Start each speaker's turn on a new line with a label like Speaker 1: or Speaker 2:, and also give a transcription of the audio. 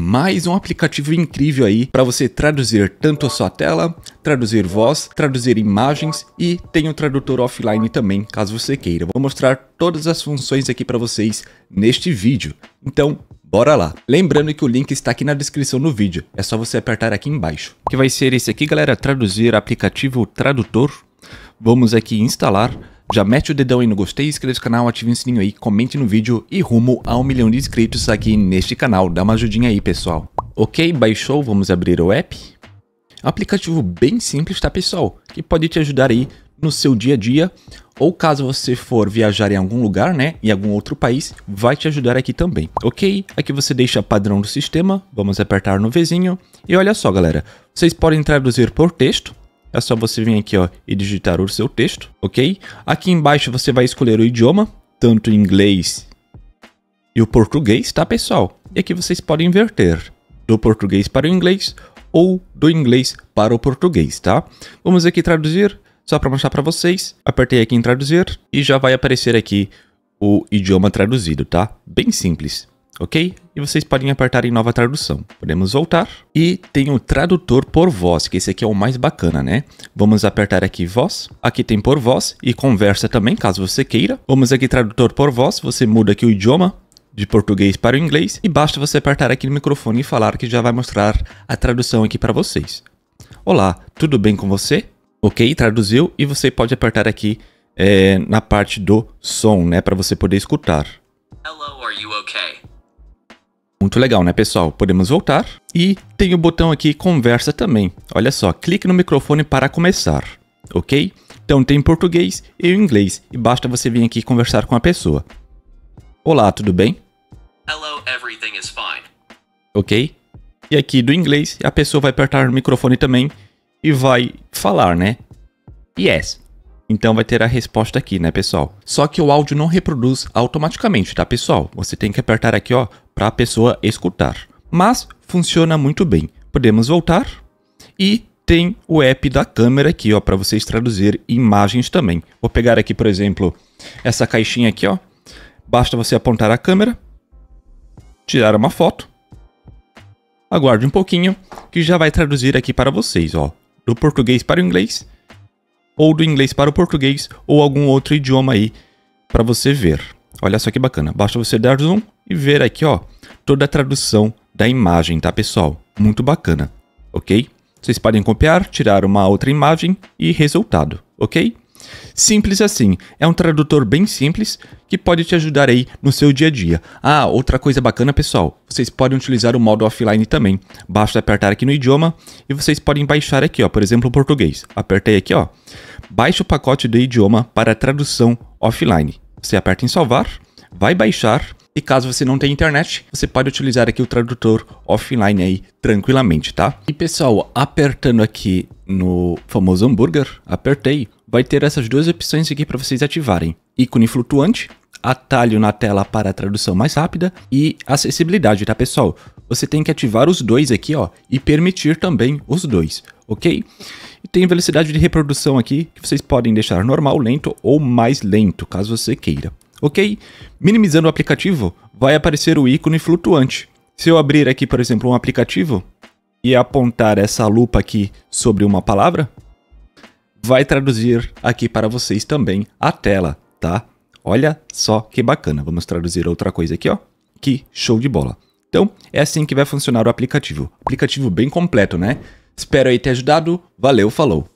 Speaker 1: mais um aplicativo incrível aí para você traduzir tanto a sua tela, traduzir voz, traduzir imagens e tem o um tradutor offline também, caso você queira. Vou mostrar todas as funções aqui para vocês neste vídeo. Então, Bora lá! Lembrando que o link está aqui na descrição do vídeo, é só você apertar aqui embaixo. Que vai ser esse aqui, galera, traduzir aplicativo tradutor. Vamos aqui instalar. Já mete o dedão aí no gostei, inscreva-se no canal, ative o sininho aí, comente no vídeo e rumo a um milhão de inscritos aqui neste canal. Dá uma ajudinha aí, pessoal. Ok, baixou, vamos abrir o app. aplicativo bem simples, tá, pessoal? Que pode te ajudar aí no seu dia a dia ou caso você for viajar em algum lugar, né, em algum outro país, vai te ajudar aqui também. OK? Aqui você deixa padrão do sistema, vamos apertar no Vzinho e olha só, galera. Vocês podem traduzir por texto é só você vir aqui ó, e digitar o seu texto, ok? Aqui embaixo você vai escolher o idioma, tanto inglês e o português, tá pessoal? E aqui vocês podem inverter do português para o inglês ou do inglês para o português, tá? Vamos aqui traduzir, só para mostrar para vocês. Apertei aqui em traduzir e já vai aparecer aqui o idioma traduzido, tá? Bem simples ok? E vocês podem apertar em nova tradução. Podemos voltar. E tem o tradutor por voz, que esse aqui é o mais bacana, né? Vamos apertar aqui voz. Aqui tem por voz e conversa também, caso você queira. Vamos aqui tradutor por voz, você muda aqui o idioma de português para o inglês e basta você apertar aqui no microfone e falar que já vai mostrar a tradução aqui para vocês. Olá, tudo bem com você? Ok, traduziu e você pode apertar aqui é, na parte do som, né, para você poder escutar. Hello, are you okay? Muito legal, né, pessoal? Podemos voltar. E tem o botão aqui conversa também. Olha só, clique no microfone para começar, ok? Então tem português e inglês, e basta você vir aqui conversar com a pessoa. Olá, tudo bem? Hello, everything is fine. Ok? E aqui do inglês, a pessoa vai apertar o microfone também e vai falar, né? Yes, então vai ter a resposta aqui, né, pessoal? Só que o áudio não reproduz automaticamente, tá, pessoal? Você tem que apertar aqui, ó, para a pessoa escutar. Mas funciona muito bem. Podemos voltar e tem o app da câmera aqui, ó, para vocês traduzir imagens também. Vou pegar aqui, por exemplo, essa caixinha aqui, ó. Basta você apontar a câmera, tirar uma foto. Aguarde um pouquinho que já vai traduzir aqui para vocês, ó, do português para o inglês ou do inglês para o português ou algum outro idioma aí para você ver. Olha só que bacana, basta você dar zoom e ver aqui, ó, toda a tradução da imagem, tá, pessoal? Muito bacana, ok? Vocês podem copiar, tirar uma outra imagem e resultado, ok? Simples assim, é um tradutor bem simples que pode te ajudar aí no seu dia a dia. Ah, outra coisa bacana, pessoal, vocês podem utilizar o modo offline também. Basta apertar aqui no idioma e vocês podem baixar aqui, ó, por exemplo, o português. Apertei aqui, ó baixe o pacote do idioma para tradução offline. Você aperta em salvar, vai baixar e caso você não tenha internet, você pode utilizar aqui o tradutor offline aí tranquilamente, tá? E pessoal, apertando aqui no famoso hambúrguer, apertei, vai ter essas duas opções aqui para vocês ativarem. ícone flutuante, atalho na tela para a tradução mais rápida e acessibilidade, tá pessoal? Você tem que ativar os dois aqui, ó, e permitir também os dois, ok? Tem velocidade de reprodução aqui, que vocês podem deixar normal, lento ou mais lento, caso você queira. Ok? Minimizando o aplicativo, vai aparecer o ícone flutuante. Se eu abrir aqui, por exemplo, um aplicativo e apontar essa lupa aqui sobre uma palavra, vai traduzir aqui para vocês também a tela, tá? Olha só que bacana. Vamos traduzir outra coisa aqui, ó. Que show de bola. Então, é assim que vai funcionar o aplicativo. Aplicativo bem completo, né? Espero aí ter ajudado. Valeu, falou!